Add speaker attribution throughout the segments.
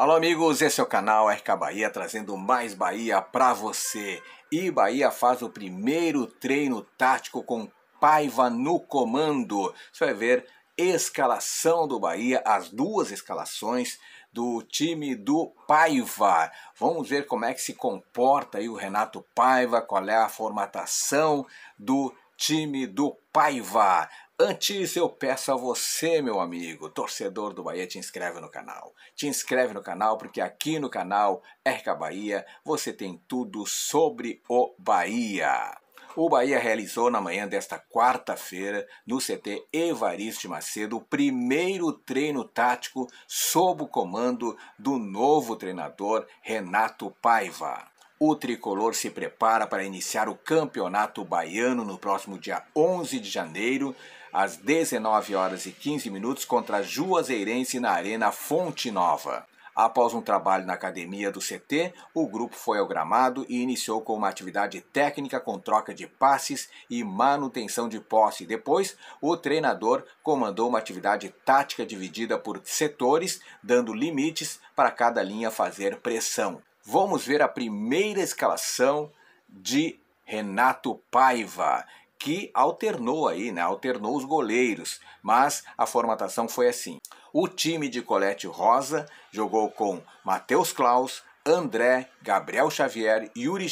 Speaker 1: Alô amigos, esse é o canal RK Bahia trazendo mais Bahia para você. E Bahia faz o primeiro treino tático com Paiva no comando. Você vai ver escalação do Bahia, as duas escalações do time do Paiva. Vamos ver como é que se comporta aí o Renato Paiva, qual é a formatação do time do Paiva. Antes eu peço a você, meu amigo, torcedor do Bahia, te inscreve no canal. Te inscreve no canal porque aqui no canal RK Bahia você tem tudo sobre o Bahia. O Bahia realizou na manhã desta quarta-feira, no CT Evaristo Macedo, o primeiro treino tático sob o comando do novo treinador Renato Paiva. O tricolor se prepara para iniciar o Campeonato Baiano no próximo dia 11 de janeiro, às 19 horas e 15 minutos contra Juazeirense na Arena Fonte Nova. Após um trabalho na academia do CT, o grupo foi ao gramado e iniciou com uma atividade técnica com troca de passes e manutenção de posse. Depois, o treinador comandou uma atividade tática dividida por setores, dando limites para cada linha fazer pressão. Vamos ver a primeira escalação de Renato Paiva que alternou aí, né? Alternou os goleiros, mas a formatação foi assim. O time de Colete Rosa jogou com Matheus Klaus, André, Gabriel Xavier, Yuri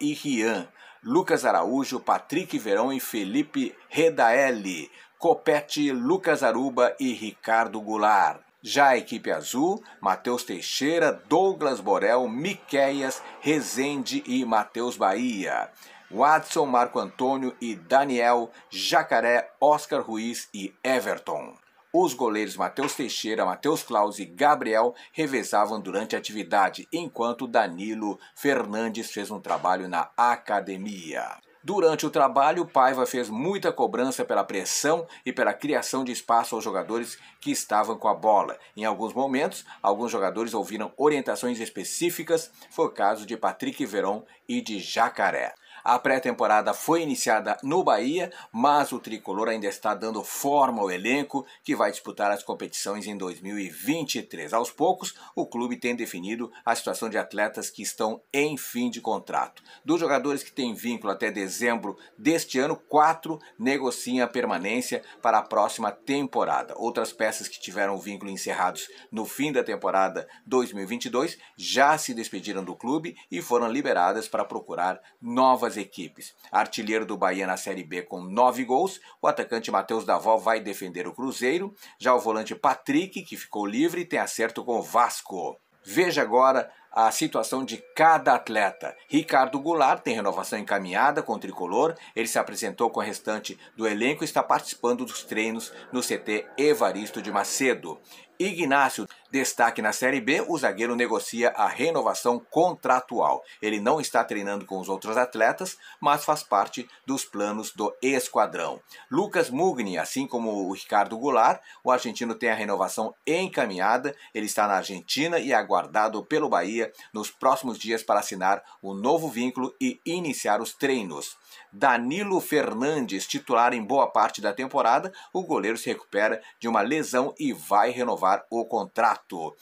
Speaker 1: e Rian, Lucas Araújo, Patrick Verão e Felipe Redaelli, Copete, Lucas Aruba e Ricardo Goulart. Já a equipe azul, Matheus Teixeira, Douglas Borel, Miqueias, Rezende e Matheus Bahia. Watson, Marco Antônio e Daniel, Jacaré, Oscar Ruiz e Everton. Os goleiros Matheus Teixeira, Matheus Claus e Gabriel revezavam durante a atividade, enquanto Danilo Fernandes fez um trabalho na academia. Durante o trabalho, Paiva fez muita cobrança pela pressão e pela criação de espaço aos jogadores que estavam com a bola. Em alguns momentos, alguns jogadores ouviram orientações específicas, foi o caso de Patrick Verón e de Jacaré. A pré-temporada foi iniciada no Bahia, mas o tricolor ainda está dando forma ao elenco que vai disputar as competições em 2023. Aos poucos, o clube tem definido a situação de atletas que estão em fim de contrato. Dos jogadores que têm vínculo até dezembro deste ano, quatro negociam a permanência para a próxima temporada. Outras peças que tiveram vínculo encerrados no fim da temporada 2022 já se despediram do clube e foram liberadas para procurar novas das equipes. Artilheiro do Bahia na Série B com nove gols, o atacante Matheus Davó vai defender o Cruzeiro, já o volante Patrick, que ficou livre, tem acerto com o Vasco. Veja agora a situação de cada atleta. Ricardo Goulart tem renovação encaminhada com o tricolor, ele se apresentou com o restante do elenco e está participando dos treinos no CT Evaristo de Macedo. Ignacio. Destaque na Série B, o zagueiro negocia a renovação contratual. Ele não está treinando com os outros atletas, mas faz parte dos planos do esquadrão. Lucas Mugni, assim como o Ricardo Goulart, o argentino tem a renovação encaminhada. Ele está na Argentina e é aguardado pelo Bahia nos próximos dias para assinar o um novo vínculo e iniciar os treinos. Danilo Fernandes, titular em boa parte da temporada, o goleiro se recupera de uma lesão e vai renovar o contrato.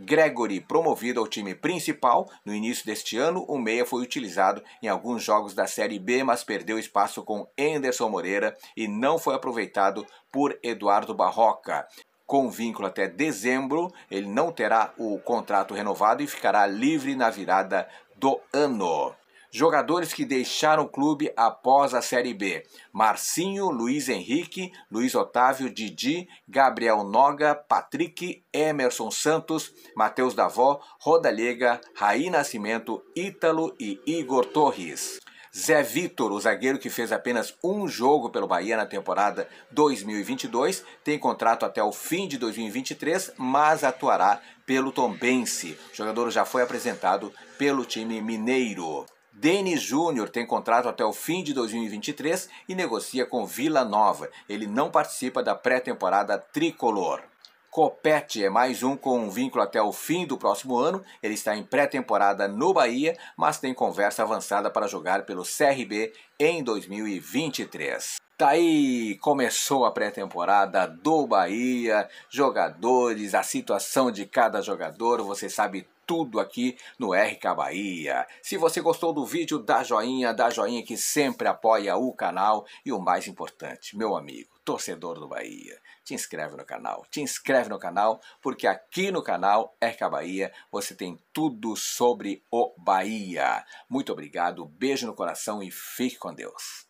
Speaker 1: Gregory, promovido ao time principal no início deste ano, o meia foi utilizado em alguns jogos da Série B, mas perdeu espaço com Anderson Moreira e não foi aproveitado por Eduardo Barroca. Com vínculo até dezembro, ele não terá o contrato renovado e ficará livre na virada do ano. Jogadores que deixaram o clube após a Série B: Marcinho, Luiz Henrique, Luiz Otávio, Didi, Gabriel Noga, Patrick, Emerson Santos, Matheus Davó, Rodallega, Raí Nascimento, Ítalo e Igor Torres. Zé Vitor, o zagueiro que fez apenas um jogo pelo Bahia na temporada 2022, tem contrato até o fim de 2023, mas atuará pelo Tombense. O jogador já foi apresentado pelo time mineiro. Denis Júnior tem contrato até o fim de 2023 e negocia com Vila Nova. Ele não participa da pré-temporada tricolor. Copete é mais um com um vínculo até o fim do próximo ano. Ele está em pré-temporada no Bahia, mas tem conversa avançada para jogar pelo CRB em 2023. Tá aí começou a pré-temporada do Bahia, jogadores, a situação de cada jogador, você sabe tudo aqui no RK Bahia. Se você gostou do vídeo, dá joinha, dá joinha que sempre apoia o canal. E o mais importante, meu amigo, torcedor do Bahia, te inscreve no canal, te inscreve no canal, porque aqui no canal RK Bahia você tem tudo sobre o Bahia. Muito obrigado, beijo no coração e fique com Deus.